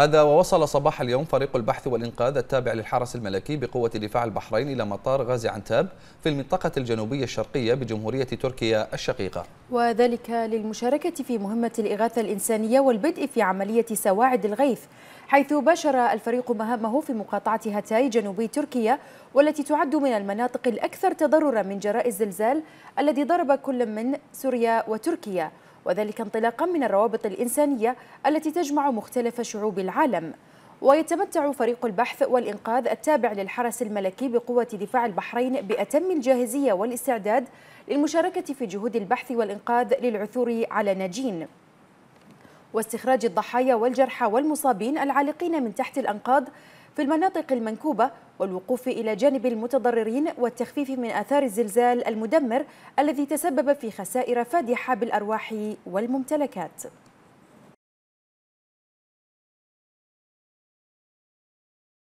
هذا ووصل صباح اليوم فريق البحث والإنقاذ التابع للحرس الملكي بقوة دفاع البحرين إلى مطار غازي عنتاب في المنطقة الجنوبية الشرقية بجمهورية تركيا الشقيقة وذلك للمشاركة في مهمة الإغاثة الإنسانية والبدء في عملية سواعد الغيث حيث باشر الفريق مهامه في مقاطعة هتاي جنوبي تركيا والتي تعد من المناطق الأكثر تضررا من جراء الزلزال الذي ضرب كل من سوريا وتركيا وذلك انطلاقا من الروابط الإنسانية التي تجمع مختلف شعوب العالم ويتمتع فريق البحث والإنقاذ التابع للحرس الملكي بقوة دفاع البحرين بأتم الجاهزية والاستعداد للمشاركة في جهود البحث والإنقاذ للعثور على ناجين واستخراج الضحايا والجرحى والمصابين العالقين من تحت الأنقاض في المناطق المنكوبة والوقوف إلى جانب المتضررين والتخفيف من آثار الزلزال المدمر الذي تسبب في خسائر فادحة بالأرواح والممتلكات